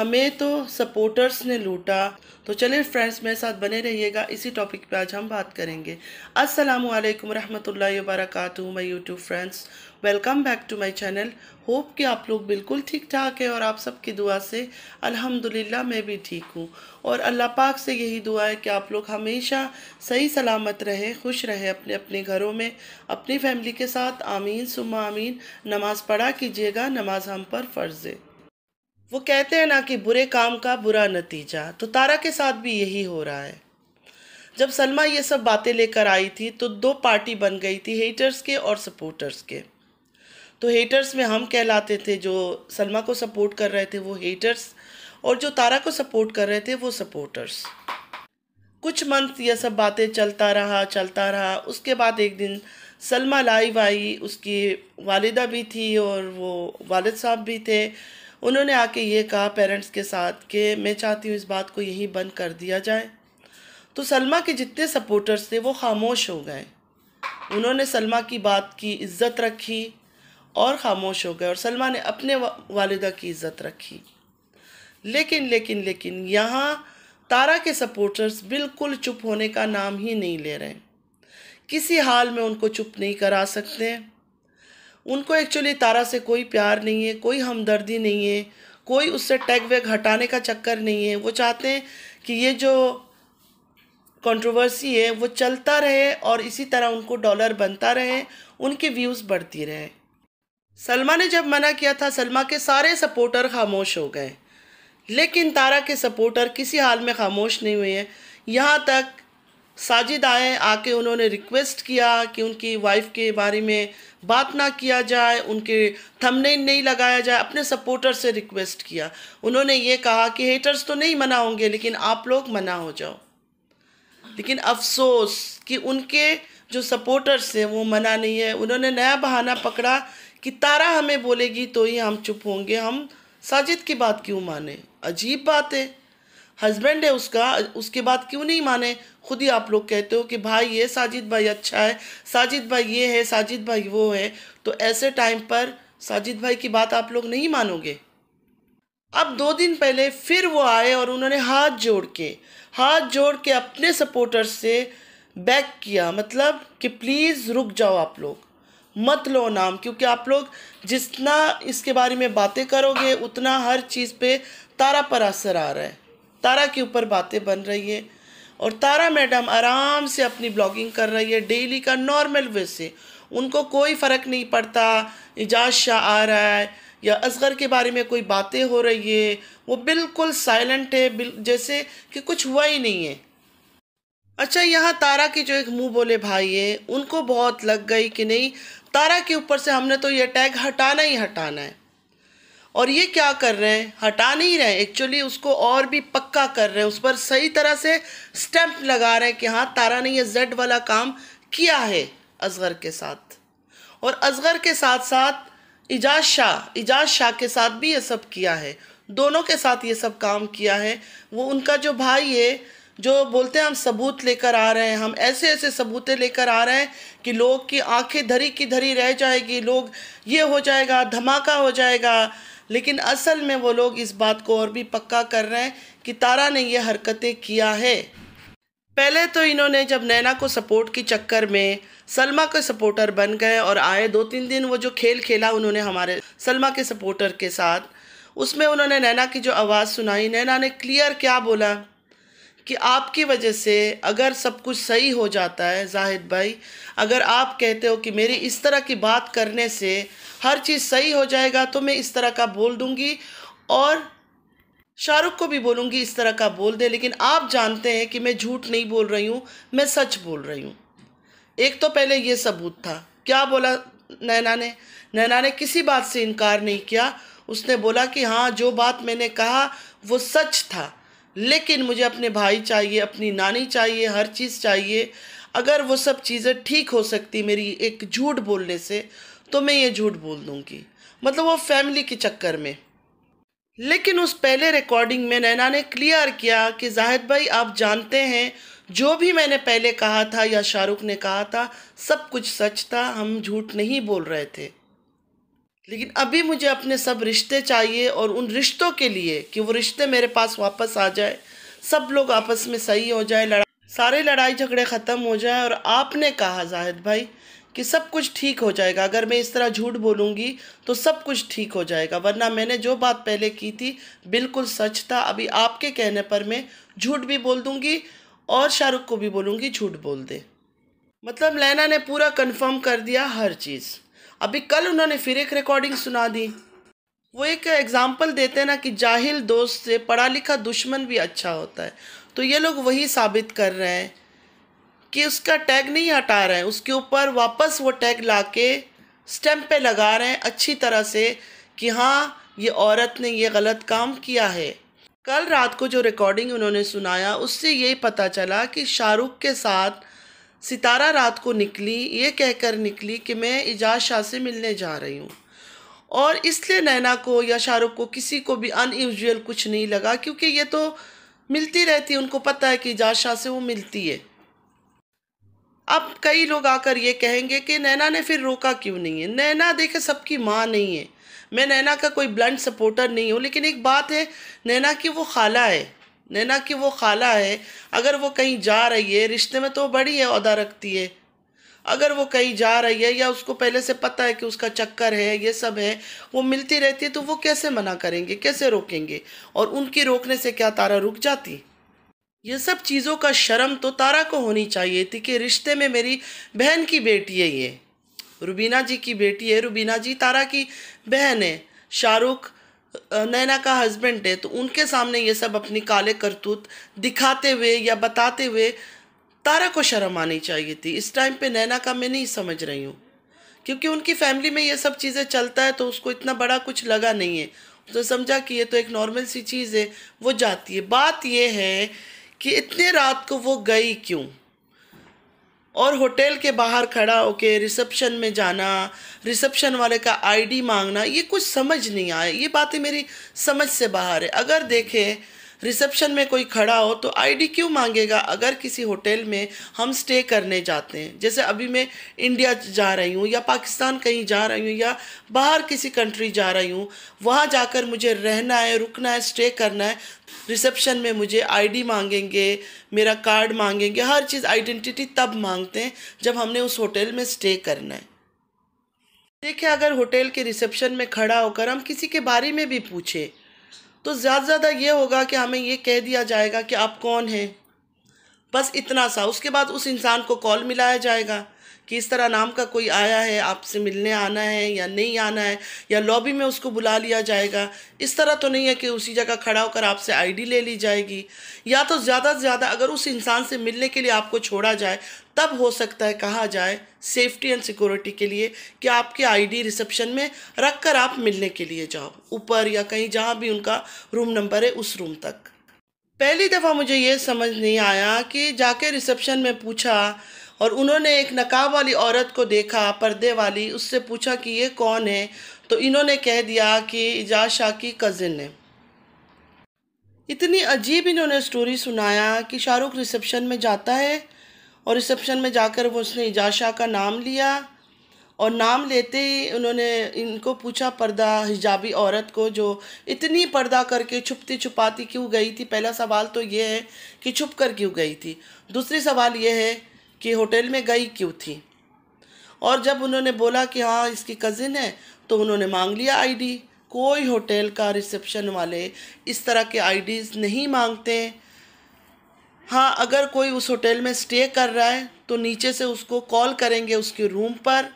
हमें तो सपोर्टर्स ने लूटा तो चलिए फ्रेंड्स मेरे साथ बने रहिएगा इसी टॉपिक पे आज हम बात करेंगे अस्सलाम वालेकुम रहमतुल्लाहि व बरकातहू my YouTube friends welcome back to my channel hope कि आप लोग बिल्कुल ठीक ठाक है और आप सबकी दुआ से अल्हम्दुलिल्लाह मैं भी ठीक हूँ और अल्लाह पाक से यही दुआ है कि आप लोग हमेशा सही सलामत रहे खुश रहे अपने अपने घरों में अपनी फैमिली के साथ आमीन सुमा आमीन नमाज़ पढ़ा कीजिएगा नमाज हम पर फ़र्ज़ है वो कहते हैं ना कि बुरे काम का बुरा नतीजा तो तारा के साथ भी यही हो रहा है जब सलमा ये सब बातें लेकर आई थी तो दो पार्टी बन गई थी हेटर्स के और सपोर्टर्स के तो हेटर्स में हम कहलाते थे जो सलमा को सपोर्ट कर रहे थे वो हेटर्स और जो तारा को सपोर्ट कर रहे थे वो सपोर्टर्स कुछ मंथ यह सब बातें चलता रहा चलता रहा उसके बाद एक दिन सलमा लाइव आई उसकी वालिदा भी थी और वो वालिद साहब भी थे उन्होंने आके ये कहा पेरेंट्स के साथ कि मैं चाहती हूँ इस बात को यहीं बंद कर दिया जाए तो सलमा के जितने सपोर्टर्स थे वो खामोश हो गए उन्होंने सलमा की बात की इज़्ज़त रखी और ख़ामोश हो गए और सलमा ने अपने वालदा की इज़्ज़त रखी लेकिन लेकिन लेकिन यहाँ तारा के सपोर्टर्स बिल्कुल चुप होने का नाम ही नहीं ले रहे किसी हाल में उनको चुप नहीं करा सकते उनको एक्चुअली तारा से कोई प्यार नहीं है कोई हमदर्दी नहीं है कोई उससे टैग वैग हटाने का चक्कर नहीं है वो चाहते हैं कि ये जो कंट्रोवर्सी है वो चलता रहे और इसी तरह उनको डॉलर बनता रहे उनके व्यूज़ बढ़ती रहे सलमा ने जब मना किया था सलमा के सारे सपोर्टर खामोश हो गए लेकिन तारा के सपोर्टर किसी हाल में खामोश नहीं हुए हैं यहाँ तक साजिद आए आके उन्होंने रिक्वेस्ट किया कि उनकी वाइफ के बारे में बात ना किया जाए उनके थंबनेल नहीं लगाया जाए अपने सपोर्टर से रिक्वेस्ट किया उन्होंने ये कहा कि हेटर्स तो नहीं मना होंगे लेकिन आप लोग मना हो जाओ लेकिन अफसोस कि उनके जो सपोर्टर्स हैं वो मना नहीं है उन्होंने नया बहाना पकड़ा कि तारा हमें बोलेगी तो ही हम चुप होंगे हम साजिद की बात क्यों माने अजीब बात है हस्बैंड है उसका उसके बाद क्यों नहीं माने खुद ही आप लोग कहते हो कि भाई ये साजिद भाई अच्छा है साजिद भाई ये है साजिद भाई वो है तो ऐसे टाइम पर साजिद भाई की बात आप लोग नहीं मानोगे अब दो दिन पहले फिर वो आए और उन्होंने हाथ जोड़ के हाथ जोड़ के अपने सपोर्टर्स से बैक किया मतलब कि प्लीज़ रुक जाओ आप लोग मत लो नाम क्योंकि आप लोग जितना इसके बारे में बातें करोगे उतना हर चीज़ पे तारा पर असर आ रहा है तारा के ऊपर बातें बन रही है और तारा मैडम आराम से अपनी ब्लॉगिंग कर रही है डेली का नॉर्मल वे से उनको कोई फ़र्क नहीं पड़ता एजाज शाह आ रहा है या असगर के बारे में कोई बातें हो रही है वो बिल्कुल साइलेंट है जैसे कि कुछ हुआ ही नहीं है अच्छा यहाँ तारा के जो एक मुंह बोले भाई है उनको बहुत लग गई कि नहीं तारा के ऊपर से हमने तो ये टैग हटाना ही हटाना है और ये क्या कर रहे हैं हटा नहीं रहे एक्चुअली उसको और भी पक्का कर रहे हैं उस पर सही तरह से स्टैंप लगा रहे हैं कि हाँ तारा ने ये जेड वाला काम किया है असगर के साथ और असगर के साथ साथ इजाज शाह इजाज शाह के साथ भी ये सब किया है दोनों के साथ ये सब काम किया है वो उनका जो भाई है जो बोलते हैं हम सबूत लेकर आ रहे हैं हम ऐसे ऐसे सबूतें लेकर आ रहे हैं कि लोग की आंखें धरी की धरी रह जाएगी लोग ये हो जाएगा धमाका हो जाएगा लेकिन असल में वो लोग इस बात को और भी पक्का कर रहे हैं कि तारा ने ये हरकतें किया है पहले तो इन्होंने जब नैना को सपोर्ट के चक्कर में सलमा के सपोर्टर बन गए और आए दो तीन दिन वो जो खेल खेला उन्होंने हमारे सलमा के सपोर्टर के साथ उसमें उन्होंने नैना की जो आवाज़ सुनाई नैना ने क्लियर क्या बोला कि आपकी वजह से अगर सब कुछ सही हो जाता है जाहिद भाई अगर आप कहते हो कि मेरी इस तरह की बात करने से हर चीज़ सही हो जाएगा तो मैं इस तरह का बोल दूँगी और शाहरुख को भी बोलूँगी इस तरह का बोल दे लेकिन आप जानते हैं कि मैं झूठ नहीं बोल रही हूँ मैं सच बोल रही हूँ एक तो पहले ये सबूत था क्या बोला नैना ने नैना ने किसी बात से इनकार नहीं किया उसने बोला कि हाँ जो बात मैंने कहा वो सच था लेकिन मुझे अपने भाई चाहिए अपनी नानी चाहिए हर चीज़ चाहिए अगर वो सब चीज़ें ठीक हो सकती मेरी एक झूठ बोलने से तो मैं ये झूठ बोल दूँगी मतलब वो फैमिली के चक्कर में लेकिन उस पहले रिकॉर्डिंग में नैना ने क्लियर किया कि जाहिद भाई आप जानते हैं जो भी मैंने पहले कहा था या शाहरुख ने कहा था सब कुछ सच था हम झूठ नहीं बोल रहे थे लेकिन अभी मुझे अपने सब रिश्ते चाहिए और उन रिश्तों के लिए कि वो रिश्ते मेरे पास वापस आ जाए सब लोग आपस में सही हो जाए लड़ा सारे लड़ाई झगड़े ख़त्म हो जाए और आपने कहा जाहिद भाई कि सब कुछ ठीक हो जाएगा अगर मैं इस तरह झूठ बोलूँगी तो सब कुछ ठीक हो जाएगा वरना मैंने जो बात पहले की थी बिल्कुल सच था अभी आपके कहने पर मैं झूठ भी बोल दूँगी और शाहरुख को भी बोलूँगी झूठ बोल दे मतलब लैना ने पूरा कन्फर्म कर दिया हर चीज़ अभी कल उन्होंने फिर एक रिकॉर्डिंग सुना दी वो एक एग्ज़ाम्पल देते ना कि जाहिल दोस्त से पढ़ा लिखा दुश्मन भी अच्छा होता है तो ये लोग वही साबित कर रहे हैं कि उसका टैग नहीं हटा रहे हैं उसके ऊपर वापस वो टैग ला के स्टैम्प पे लगा रहे हैं अच्छी तरह से कि हाँ ये औरत ने ये गलत काम किया है कल रात को जो रिकॉर्डिंग उन्होंने सुनाया उससे यही पता चला कि शाहरुख के साथ सितारा रात को निकली ये कहकर निकली कि मैं एजाज शाह से मिलने जा रही हूँ और इसलिए नैना को या शाहरुख को किसी को भी अनयूजल कुछ नहीं लगा क्योंकि ये तो मिलती रहती है उनको पता है कि एजाज शाह से वो मिलती है अब कई लोग आकर ये कहेंगे कि नैना ने फिर रोका क्यों नहीं है नैना देखे सबकी माँ नहीं है मैं नैना का कोई ब्लंट सपोर्टर नहीं हूँ लेकिन एक बात है नैना की वो खाला है नैना की वो खाला है अगर वो कहीं जा रही है रिश्ते में तो बड़ी है अहदा रखती है अगर वो कहीं जा रही है या उसको पहले से पता है कि उसका चक्कर है ये सब है वो मिलती रहती है तो वो कैसे मना करेंगे कैसे रोकेंगे और उनकी रोकने से क्या तारा रुक जाती ये सब चीज़ों का शर्म तो तारा को होनी चाहिए थी कि रिश्ते में मेरी बहन की बेटी है ये रुबीना जी की बेटी है रुबीना जी तारा की बहन है शाहरुख नैना का हस्बैंड है तो उनके सामने ये सब अपनी काले करतूत दिखाते हुए या बताते हुए तारा को शर्म आनी चाहिए थी इस टाइम पे नैना का मैं नहीं समझ रही हूँ क्योंकि उनकी फैमिली में ये सब चीज़ें चलता है तो उसको इतना बड़ा कुछ लगा नहीं है उसने तो समझा कि ये तो एक नॉर्मल सी चीज़ है वो जाती है बात ये है कि इतने रात को वो गई क्यों और होटल के बाहर खड़ा होके रिसेप्शन में जाना रिसेप्शन वाले का आईडी मांगना ये कुछ समझ नहीं आया ये बातें मेरी समझ से बाहर है अगर देखें रिसेप्शन में कोई खड़ा हो तो आईडी क्यों मांगेगा अगर किसी होटल में हम स्टे करने जाते हैं जैसे अभी मैं इंडिया जा रही हूँ या पाकिस्तान कहीं जा रही हूँ या बाहर किसी कंट्री जा रही हूँ वहाँ जाकर मुझे रहना है रुकना है स्टे करना है रिसेप्शन में मुझे आईडी मांगेंगे मेरा कार्ड मांगेंगे हर चीज़ आइडेंटिटी तब मांगते हैं जब हमने उस होटल में स्टे करना है देखिए अगर होटल के रिसेप्शन में खड़ा होकर हम किसी के बारे में भी पूछें तो ज़्यादा से ज़्यादा ये होगा कि हमें ये कह दिया जाएगा कि आप कौन हैं बस इतना सा उसके बाद उस इंसान को कॉल मिलाया जाएगा कि इस तरह नाम का कोई आया है आपसे मिलने आना है या नहीं आना है या लॉबी में उसको बुला लिया जाएगा इस तरह तो नहीं है कि उसी जगह खड़ा होकर आपसे आईडी ले ली जाएगी या तो ज़्यादा से ज़्यादा अगर उस इंसान से मिलने के लिए आपको छोड़ा जाए तब हो सकता है कहा जाए सेफ्टी एंड सिक्योरिटी के लिए कि आपकी आईडी रिसेप्शन में रख कर आप मिलने के लिए जाओ ऊपर या कहीं जहाँ भी उनका रूम नंबर है उस रूम तक पहली दफ़ा मुझे ये समझ नहीं आया कि जाके रिसेप्शन में पूछा और उन्होंने एक नकाब वाली औरत को देखा पर्दे वाली उससे पूछा कि ये कौन है तो इन्होंने कह दिया कि इजाज शाह की कज़िन है इतनी अजीब इन्होंने स्टोरी सुनाया कि शाहरुख रिसेप्शन में जाता है और रिसेप्शन में जाकर वो उसने इजाज शाह का नाम लिया और नाम लेते ही उन्होंने इनको पूछा पर्दा हिजाबी औरत को जो इतनी पर्दा करके छुपती छुपाती क्यों गई थी पहला सवाल तो ये है कि छुप कर क्यों गई थी दूसरी सवाल ये है कि होटल में गई क्यों थी और जब उन्होंने बोला कि हाँ इसकी कज़िन है तो उन्होंने मांग लिया आईडी कोई होटल का रिसेप्शन वाले इस तरह के आईडीज़ नहीं मांगते हाँ अगर कोई उस होटल में स्टे कर रहा है तो नीचे से उसको कॉल करेंगे उसके रूम पर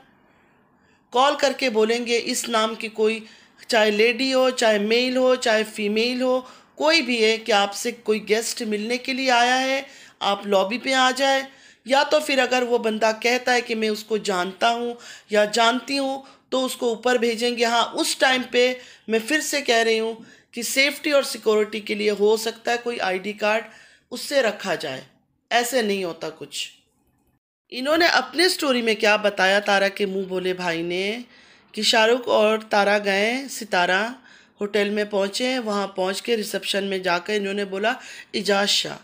कॉल करके बोलेंगे इस नाम की कोई चाहे लेडी हो चाहे मेल हो चाहे फीमेल हो कोई भी है कि आपसे कोई गेस्ट मिलने के लिए आया है आप लॉबी पे आ जाए या तो फिर अगर वो बंदा कहता है कि मैं उसको जानता हूँ या जानती हूँ तो उसको ऊपर भेजेंगे हाँ उस टाइम पे मैं फिर से कह रही हूँ कि सेफ्टी और सिक्योरिटी के लिए हो सकता है कोई आईडी कार्ड उससे रखा जाए ऐसे नहीं होता कुछ इन्होंने अपने स्टोरी में क्या बताया तारा के मुंह बोले भाई ने कि शाहरुख और तारा गए सितारा होटल में पहुँचे वहाँ पहुँच के रिसेप्शन में जाकर इन्होंने बोला इजाज शाह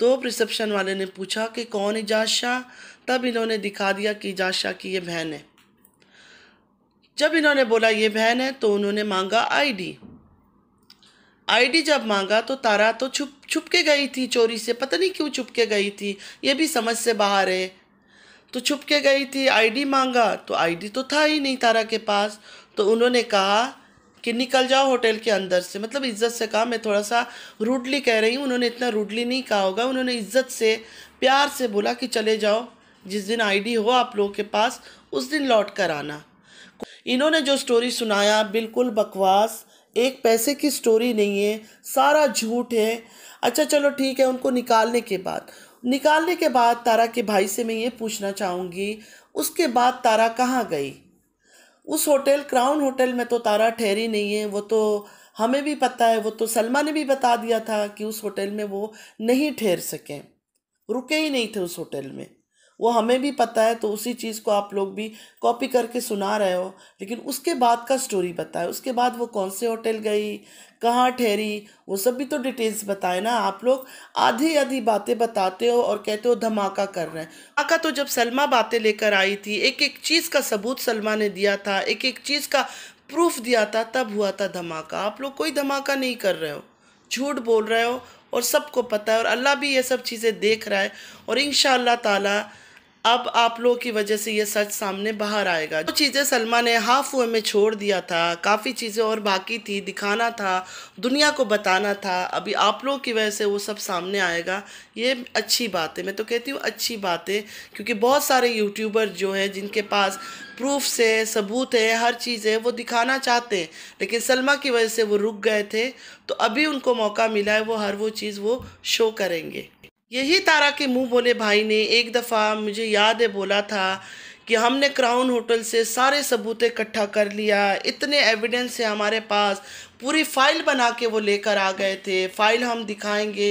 तो रिसेप्शन वाले ने पूछा कि कौन इजाज़ शाह तब इन्होंने दिखा दिया कि इजाज़ शाह की ये बहन है जब इन्होंने बोला ये बहन है तो उन्होंने मांगा आईडी आईडी जब मांगा तो तारा तो छुप छुप के गई थी चोरी से पता नहीं क्यों छुप के गई थी ये भी समझ से बाहर है तो छुप के गई थी आईडी मांगा तो आईडी तो था ही नहीं तारा के पास तो उन्होंने कहा कि निकल जाओ होटल के अंदर से मतलब इज्जत से कहा मैं थोड़ा सा रूडली कह रही हूँ उन्होंने इतना रूडली नहीं कहा होगा उन्होंने इज्जत से प्यार से बोला कि चले जाओ जिस दिन आईडी हो आप लोगों के पास उस दिन लौट कर आना इन्होंने जो स्टोरी सुनाया बिल्कुल बकवास एक पैसे की स्टोरी नहीं है सारा झूठ है अच्छा चलो ठीक है उनको निकालने के बाद निकालने के बाद तारा के भाई से मैं ये पूछना चाहूँगी उसके बाद तारा कहाँ गई उस होटल क्राउन होटल में तो तारा ठहरी नहीं है वो तो हमें भी पता है वो तो सलमा ने भी बता दिया था कि उस होटल में वो नहीं ठहर सकें रुके ही नहीं थे उस होटल में वो हमें भी पता है तो उसी चीज़ को आप लोग भी कॉपी करके सुना रहे हो लेकिन उसके बाद का स्टोरी बताए उसके बाद वो कौन से होटल गई कहाँ ठहरी वो सब भी तो डिटेल्स बताए ना आप लोग आधी आधी बातें बताते हो और कहते हो धमाका कर रहे हैं धमाका तो जब सलमा बातें लेकर आई थी एक एक चीज़ का सबूत सलमा ने दिया था एक एक चीज़ का प्रूफ दिया था तब हुआ था धमाका आप लोग कोई धमाका नहीं कर रहे हो झूठ बोल रहे हो और सबको पता है और अल्लाह भी ये सब चीज़ें देख रहा है और इन ताला अब आप लोगों की वजह से ये सच सामने बाहर आएगा जो चीज़ें सलमा ने हाफ वे में छोड़ दिया था काफ़ी चीज़ें और बाकी थी दिखाना था दुनिया को बताना था अभी आप लोगों की वजह से वो सब सामने आएगा ये अच्छी बात है मैं तो कहती हूँ अच्छी बात है क्योंकि बहुत सारे यूट्यूबर जो हैं जिनके पास प्रूफ से सबूत है हर चीज़ है वो दिखाना चाहते हैं लेकिन सलमा की वजह से वो रुक गए थे तो अभी उनको मौका मिला है वो हर वो चीज़ वो शो करेंगे यही तारा के मुंह बोले भाई ने एक दफ़ा मुझे याद है बोला था कि हमने क्राउन होटल से सारे सबूत इकट्ठा कर लिया इतने एविडेंस है हमारे पास पूरी फाइल बना के वो लेकर आ गए थे फाइल हम दिखाएंगे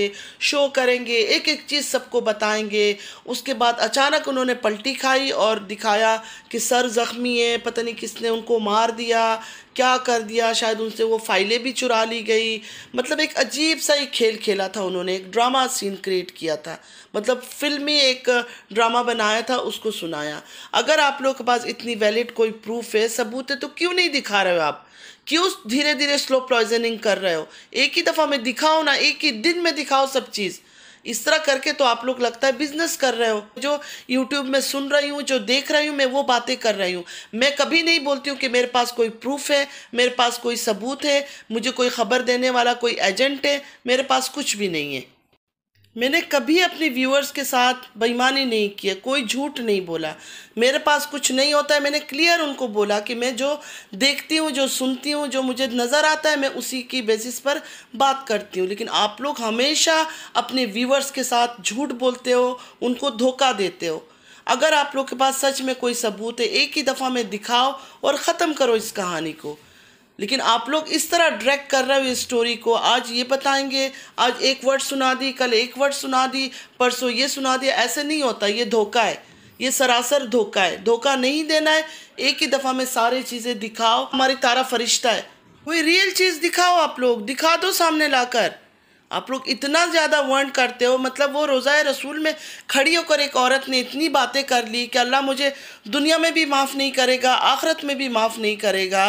शो करेंगे एक एक चीज़ सबको बताएंगे उसके बाद अचानक उन्होंने पलटी खाई और दिखाया कि सर ज़ख्मी है पता नहीं किसने उनको मार दिया क्या कर दिया शायद उनसे वो फाइलें भी चुरा ली गई मतलब एक अजीब सा ही खेल खेला था उन्होंने एक ड्रामा सीन क्रिएट किया था मतलब फिल्मी एक ड्रामा बनाया था उसको सुनाया अगर आप लोग के पास इतनी वैलिड कोई प्रूफ है सबूत है तो क्यों नहीं दिखा रहे हो आप क्यों धीरे धीरे स्लो पॉइजनिंग कर रहे हो एक ही दफ़ा में दिखाओ ना एक ही दिन में दिखाओ सब चीज़ इस तरह करके तो आप लोग लगता है बिजनेस कर रहे हो जो यूट्यूब में सुन रही हूँ जो देख रही हूँ मैं वो बातें कर रही हूँ मैं कभी नहीं बोलती हूँ कि मेरे पास कोई प्रूफ है मेरे पास कोई सबूत है मुझे कोई खबर देने वाला कोई एजेंट है मेरे पास कुछ भी नहीं है मैंने कभी अपने व्यूअर्स के साथ बेईमानी नहीं किया कोई झूठ नहीं बोला मेरे पास कुछ नहीं होता है मैंने क्लियर उनको बोला कि मैं जो देखती हूँ जो सुनती हूँ जो मुझे नज़र आता है मैं उसी की बेसिस पर बात करती हूँ लेकिन आप लोग हमेशा अपने व्यूअर्स के साथ झूठ बोलते हो उनको धोखा देते हो अगर आप लोग के पास सच में कोई सबूत है एक ही दफ़ा में दिखाओ और ख़त्म करो इस कहानी को लेकिन आप लोग इस तरह ड्रैग कर रहे हो इस स्टोरी को आज ये बताएंगे आज एक वर्ड सुना दी कल एक वर्ड सुना दी परसों ये सुना दिया ऐसे नहीं होता ये धोखा है ये सरासर धोखा है धोखा नहीं देना है एक ही दफ़ा में सारी चीज़ें दिखाओ हमारी तारा फरिश्ता है कोई रियल चीज़ दिखाओ आप लोग दिखा दो सामने लाकर आप लोग इतना ज़्यादा वर्ण करते हो मतलब वो रोज़ा रसूल में खड़ी होकर एक औरत ने इतनी बातें कर ली कि अल्लाह मुझे दुनिया में भी माफ़ नहीं करेगा आखरत में भी माफ़ नहीं करेगा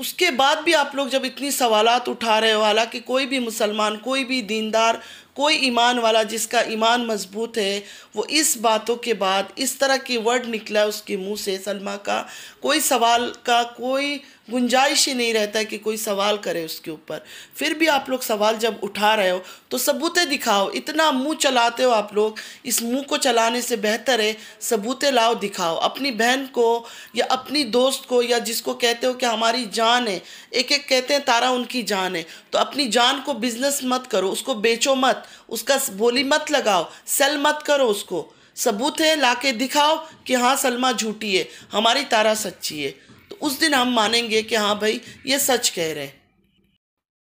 उसके बाद भी आप लोग जब इतनी सवाल उठा रहे हो हालांकि कोई भी मुसलमान कोई भी दीनदार कोई ईमान वाला जिसका ईमान मजबूत है वो इस बातों के बाद इस तरह के वर्ड निकला उसके मुंह से सलमा का कोई सवाल का कोई गुंजाइश ही नहीं रहता है कि कोई सवाल करे उसके ऊपर फिर भी आप लोग सवाल जब उठा रहे हो तो सबूतें दिखाओ इतना मुंह चलाते हो आप लोग इस मुंह को चलाने से बेहतर है सबूतें लाओ दिखाओ अपनी बहन को या अपनी दोस्त को या जिसको कहते हो कि हमारी जान है एक एक कहते हैं तारा उनकी जान है तो अपनी जान को बिज़नेस मत करो उसको बेचो मत उसका बोली मत लगाओ सेल मत करो उसको सबूत है ला के दिखाओ कि हाँ सलमा झूठी है हमारी तारा सच्ची है उस दिन हम मानेंगे कि हाँ भाई ये सच कह रहे हैं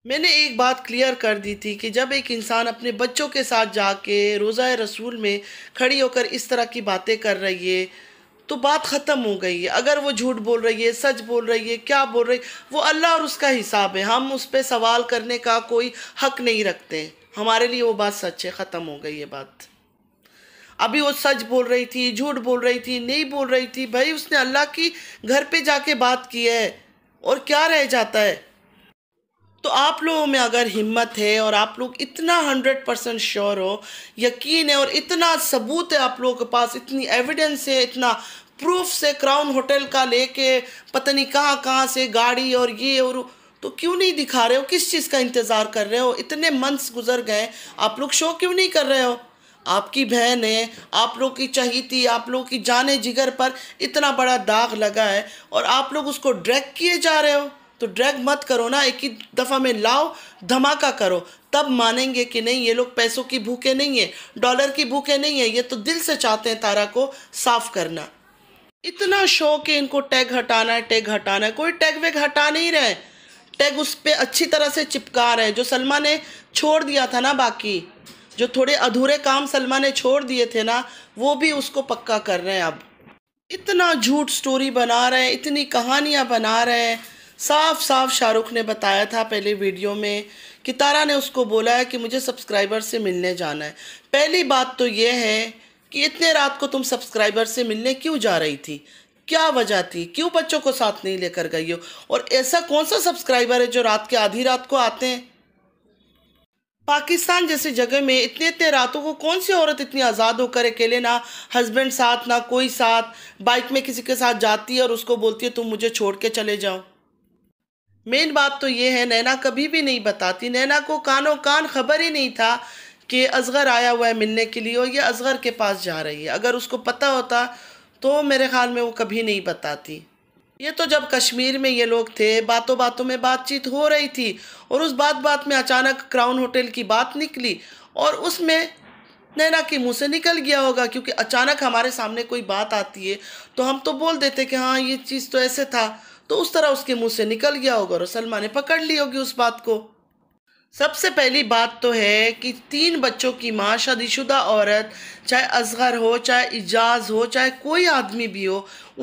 मैंने एक बात क्लियर कर दी थी कि जब एक इंसान अपने बच्चों के साथ जाके रोज़ा रसूल में खड़ी होकर इस तरह की बातें कर रही है तो बात ख़त्म हो गई है अगर वो झूठ बोल रही है सच बोल रही है क्या बोल रही है वो अल्लाह और उसका हिसाब है हम उस पर सवाल करने का कोई हक नहीं रखते हमारे लिए वो बात सच है ख़त्म हो गई है बात अभी वो सच बोल रही थी झूठ बोल रही थी नहीं बोल रही थी भाई उसने अल्लाह की घर पे जाके बात की है और क्या रह जाता है तो आप लोगों में अगर हिम्मत है और आप लोग इतना हंड्रेड परसेंट श्योर हो यकीन है और इतना सबूत है आप लोगों के पास इतनी एविडेंस है इतना प्रूफ से क्राउन होटल का लेके पता नहीं कहाँ कहाँ से गाड़ी और ये और तो क्यों नहीं दिखा रहे हो किस चीज़ का इंतज़ार कर रहे हो इतने मंथ्स गुजर गए आप लोग शो क्यों नहीं कर रहे हो आपकी बहन है आप लोग की चहीती आप लोग की जाने जिगर पर इतना बड़ा दाग लगा है और आप लोग उसको ड्रैग किए जा रहे हो तो ड्रैग मत करो ना एक ही दफ़ा में लाओ धमाका करो तब मानेंगे कि नहीं ये लोग पैसों की भूखे नहीं है डॉलर की भूखे नहीं है ये तो दिल से चाहते हैं तारा को साफ करना इतना शौक है इनको टैग हटाना है टैग हटाना है कोई टैग वैग हटा नहीं रहे टैग उस पर अच्छी तरह से चिपका रहे हैं जो सलमा ने छोड़ दिया था ना बाकी जो थोड़े अधूरे काम सलमा ने छोड़ दिए थे ना वो भी उसको पक्का कर रहे हैं अब इतना झूठ स्टोरी बना रहे हैं इतनी कहानियाँ बना रहे हैं साफ साफ शाहरुख ने बताया था पहले वीडियो में कि तारा ने उसको बोला है कि मुझे सब्सक्राइबर से मिलने जाना है पहली बात तो ये है कि इतने रात को तुम सब्सक्राइबर से मिलने क्यों जा रही थी क्या वजह थी क्यों बच्चों को साथ नहीं लेकर गई हो और ऐसा कौन सा सब्सक्राइबर है जो रात के आधी रात को आते हैं पाकिस्तान जैसी जगह में इतने इतने रातों को कौन सी औरत इतनी आज़ाद होकर अकेले ना हस्बैंड साथ ना कोई साथ बाइक में किसी के साथ जाती है और उसको बोलती है तुम मुझे छोड़ के चले जाओ मेन बात तो ये है नैना कभी भी नहीं बताती नैना को कानों कान खबर ही नहीं था कि असगर आया हुआ है मिलने के लिए और ये असगर के पास जा रही है अगर उसको पता होता तो मेरे ख्याल में वो कभी नहीं बताती ये तो जब कश्मीर में ये लोग थे बातों बातों में बातचीत हो रही थी और उस बात बात में अचानक क्राउन होटल की बात निकली और उसमें नैना के मुंह से निकल गया होगा क्योंकि अचानक हमारे सामने कोई बात आती है तो हम तो बोल देते कि हाँ ये चीज़ तो ऐसे था तो उस तरह उसके मुंह से निकल गया होगा और सलमा ने पकड़ ली होगी उस बात को सबसे पहली बात तो है कि तीन बच्चों की माँ शादीशुदा औरत चाहे असगर हो चाहे इजाज़ हो चाहे कोई आदमी भी हो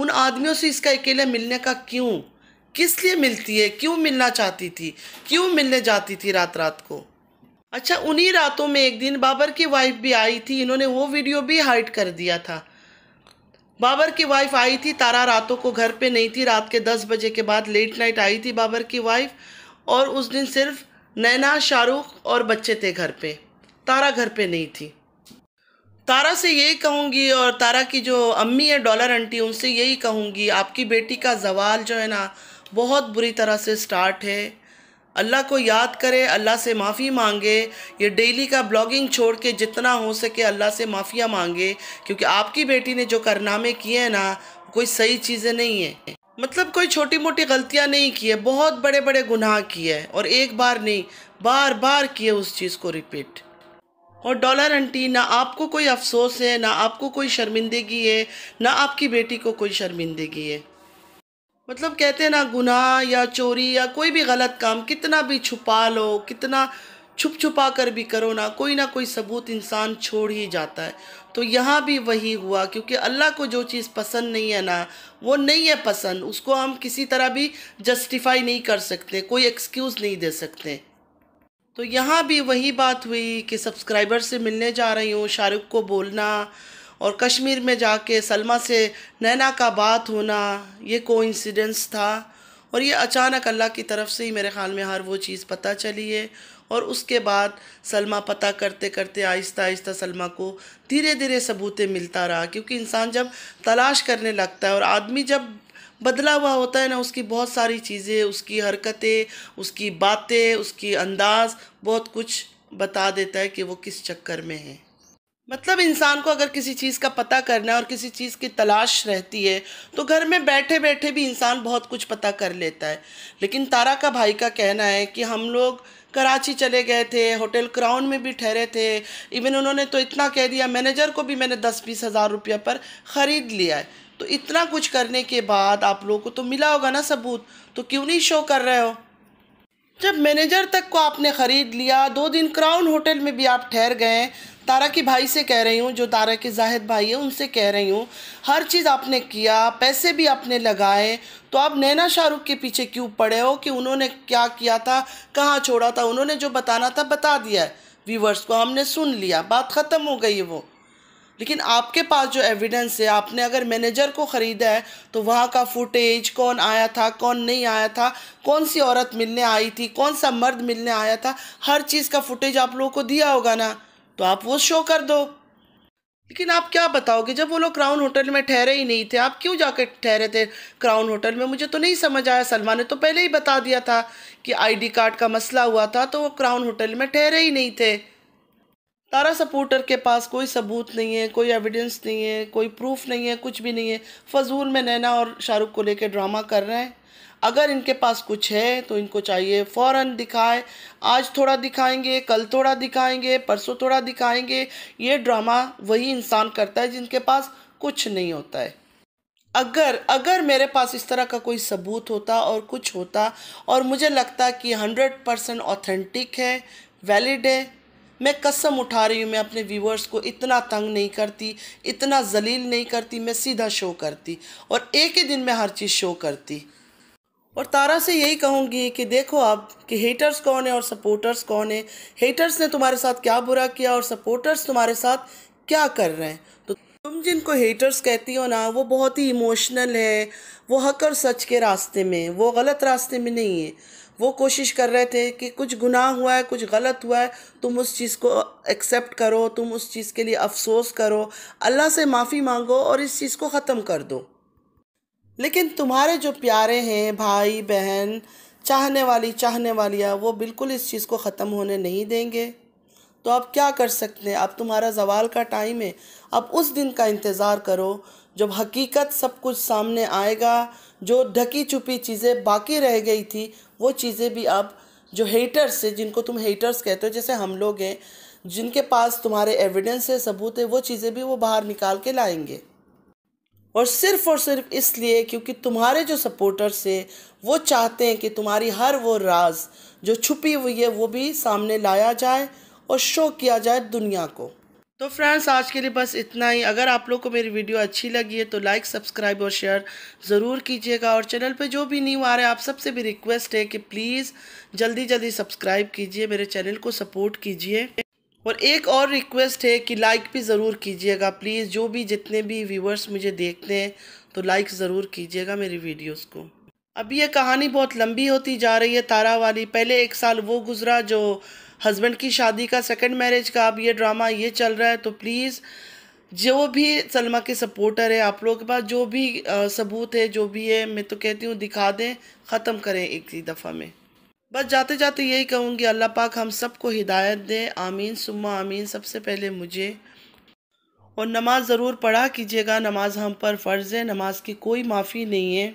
उन आदमियों से इसका अकेले मिलने का क्यों किस लिए मिलती है क्यों मिलना चाहती थी क्यों मिलने जाती थी रात रात को अच्छा उन्हीं रातों में एक दिन बाबर की वाइफ भी आई थी इन्होंने वो वीडियो भी हाइड कर दिया था बाबर की वाइफ आई थी तारा रातों को घर पे नहीं थी रात के दस बजे के बाद लेट नाइट आई थी बाबर की वाइफ और उस दिन सिर्फ नैना शाहरुख और बच्चे थे घर पे तारा घर पे नहीं थी तारा से यही कहूँगी और तारा की जो अम्मी है डॉलर आंटी उनसे यही कहूँगी आपकी बेटी का जवाल जो है ना बहुत बुरी तरह से स्टार्ट है अल्लाह को याद करे अल्लाह से माफ़ी मांगे ये डेली का ब्लॉगिंग छोड़ के जितना हो सके अल्लाह से माफ़िया मांगे क्योंकि आपकी बेटी ने जो कारनामे किए हैं ना कोई सही चीज़ें नहीं है मतलब कोई छोटी मोटी गलतियां नहीं की है बहुत बड़े बड़े गुनाह किए हैं और एक बार नहीं बार बार किए उस चीज़ को रिपीट और डॉलर आंटी ना आपको कोई अफसोस है ना आपको कोई शर्मिंदगी है ना आपकी बेटी को कोई शर्मिंदगी है मतलब कहते हैं ना गुनाह या चोरी या कोई भी गलत काम कितना भी छुपा लो कितना छुप छुपा कर भी करो ना कोई ना कोई सबूत इंसान छोड़ ही जाता है तो यहाँ भी वही हुआ क्योंकि अल्लाह को जो चीज़ पसंद नहीं है ना वो नहीं है पसंद उसको हम किसी तरह भी जस्टिफाई नहीं कर सकते कोई एक्सक्यूज़ नहीं दे सकते तो यहाँ भी वही बात हुई कि सब्सक्राइबर से मिलने जा रही हूँ शाहरुख को बोलना और कश्मीर में जाके सलमा से नैना का बात होना ये कोइंसिडेंस था और ये अचानक अल्लाह की तरफ से ही मेरे ख़्याल में हर वो चीज़ पता चली है और उसके बाद सलमा पता करते करते आहिस्ता आहिस्ता सलमा को धीरे धीरे सबूतें मिलता रहा क्योंकि इंसान जब तलाश करने लगता है और आदमी जब बदला हुआ होता है ना उसकी बहुत सारी चीज़ें उसकी हरकतें उसकी बातें उसकी अंदाज बहुत कुछ बता देता है कि वो किस चक्कर में है मतलब इंसान को अगर किसी चीज़ का पता करना है और किसी चीज़ की तलाश रहती है तो घर में बैठे बैठे भी इंसान बहुत कुछ पता कर लेता है लेकिन तारा का भाई का कहना है कि हम लोग कराची चले गए थे होटल क्राउन में भी ठहरे थे इवन उन्होंने तो इतना कह दिया मैनेजर को भी मैंने दस बीस हज़ार रुपये पर ख़रीद लिया है तो इतना कुछ करने के बाद आप लोगों को तो मिला होगा ना सबूत तो क्यों नहीं शो कर रहे हो जब मैनेजर तक को आपने ख़रीद लिया दो दिन क्राउन होटल में भी आप ठहर गए तारा के भाई से कह रही हूँ जो तारा के जाहिद भाई है उनसे कह रही हूँ हर चीज़ आपने किया पैसे भी आपने लगाए तो आप नैना शाहरुख के पीछे क्यों पड़े हो कि उन्होंने क्या किया था कहाँ छोड़ा था उन्होंने जो बताना था बता दिया है व्यूवर्स को हमने सुन लिया बात ख़त्म हो गई वो लेकिन आपके पास जो एविडेंस है आपने अगर मैनेजर को ख़रीदा है तो वहाँ का फुटेज कौन आया था कौन नहीं आया था कौन सी औरत मिलने आई थी कौन सा मर्द मिलने आया था हर चीज़ का फुटेज आप लोगों को दिया होगा ना तो आप वो शो कर दो लेकिन आप क्या बताओगे जब वो लोग क्राउन होटल में ठहरे ही नहीं थे आप क्यों जाकर ठहरे थे क्राउन होटल में मुझे तो नहीं समझ आया सलमान ने तो पहले ही बता दिया था कि आईडी कार्ड का मसला हुआ था तो वो क्राउन होटल में ठहरे ही नहीं थे तारा सपोर्टर के पास कोई सबूत नहीं है कोई एविडेंस नहीं है कोई प्रूफ नहीं है कुछ भी नहीं है फजूल में नैना और शाहरुख को लेकर ड्रामा कर रहे हैं अगर इनके पास कुछ है तो इनको चाहिए फ़ौर दिखाए आज थोड़ा दिखाएंगे कल थोड़ा दिखाएंगे परसों थोड़ा दिखाएंगे ये ड्रामा वही इंसान करता है जिनके पास कुछ नहीं होता है अगर अगर मेरे पास इस तरह का कोई सबूत होता और कुछ होता और मुझे लगता कि हंड्रेड परसेंट ऑथेंटिक है वैलिड है मैं कसम उठा रही हूँ मैं अपने व्यूवर्स को इतना तंग नहीं करती इतना जलील नहीं करती मैं सीधा शो करती और एक ही दिन में हर चीज़ शो करती और तारा से यही कहूँगी कि देखो आप कि हेटर्स कौन है और सपोर्टर्स कौन है हेटर्स ने तुम्हारे साथ क्या बुरा किया और सपोर्टर्स तुम्हारे साथ क्या कर रहे हैं तो तुम जिनको हेटर्स कहती हो ना वो बहुत ही इमोशनल है वो हक और सच के रास्ते में वो गलत रास्ते में नहीं है वो कोशिश कर रहे थे कि कुछ गुनाह हुआ है कुछ गलत हुआ है तुम उस चीज़ को एक्सेप्ट करो तुम उस चीज़ के लिए अफसोस करो अल्लाह से माफ़ी मांगो और इस चीज़ को ख़त्म कर दो लेकिन तुम्हारे जो प्यारे हैं भाई बहन चाहने वाली चाहने वालियाँ वो बिल्कुल इस चीज़ को ख़त्म होने नहीं देंगे तो आप क्या कर सकते हैं अब तुम्हारा जवाल का टाइम है अब उस दिन का इंतज़ार करो जब हकीकत सब कुछ सामने आएगा जो ढकी छुपी चीज़ें बाकी रह गई थी वो चीज़ें भी अब जो हेटर्स है जिनको तुम हेटर्स कहते हो जैसे हम लोग हैं जिनके पास तुम्हारे एविडेंस है सबूत है वो चीज़ें भी वो बाहर निकाल के लाएंगे और सिर्फ और सिर्फ इसलिए क्योंकि तुम्हारे जो सपोर्टर्स हैं वो चाहते हैं कि तुम्हारी हर वो राज जो छुपी हुई है वो भी सामने लाया जाए और शो किया जाए दुनिया को तो फ्रेंड्स आज के लिए बस इतना ही अगर आप लोग को मेरी वीडियो अच्छी लगी है तो लाइक सब्सक्राइब और शेयर ज़रूर कीजिएगा और चैनल पे जो भी न्यू आ रहे हैं आप सबसे भी रिक्वेस्ट है कि प्लीज़ जल्दी जल्दी सब्सक्राइब कीजिए मेरे चैनल को सपोर्ट कीजिए और एक और रिक्वेस्ट है कि लाइक भी ज़रूर कीजिएगा प्लीज़ जो भी जितने भी व्यूवर्स मुझे देखते हैं तो लाइक ज़रूर कीजिएगा मेरी वीडियोस को अभी ये कहानी बहुत लंबी होती जा रही है तारा वाली पहले एक साल वो गुज़रा जो हस्बैंड की शादी का सेकंड मैरिज का अब ये ड्रामा ये चल रहा है तो प्लीज़ जो भी सलमा के सपोर्टर है आप लोगों के पास जो भी सबूत है जो भी है मैं तो कहती हूँ दिखा दें ख़त्म करें एक ही दफ़ा में बस जाते जाते यही कहूँगी अल्लाह पाक हम सबको हिदायत दें आमीन सुम्मा आमीन सबसे पहले मुझे और नमाज़ ज़रूर पढ़ा कीजिएगा नमाज हम पर फ़र्ज़ है नमाज की कोई माफ़ी नहीं है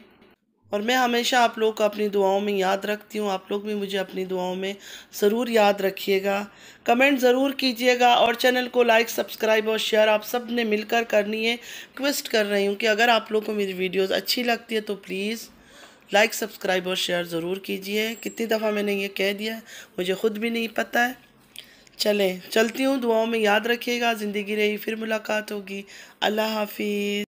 और मैं हमेशा आप लोग को अपनी दुआओं में याद रखती हूँ आप लोग भी मुझे अपनी दुआओं में ज़रूर याद रखिएगा कमेंट ज़रूर कीजिएगा और चैनल को लाइक सब्सक्राइब और शेयर आप सब ने मिलकर करनी है रिक्वेस्ट कर रही हूँ कि अगर आप लोग को मेरी वीडियोज़ अच्छी लगती है तो प्लीज़ लाइक सब्सक्राइब और शेयर ज़रूर कीजिए कितनी दफ़ा मैंने ये कह दिया मुझे ख़ुद भी नहीं पता है चलें चलती हूँ दुआओं में याद रखिएगा ज़िंदगी रही फिर मुलाकात होगी अल्लाह हाफिज़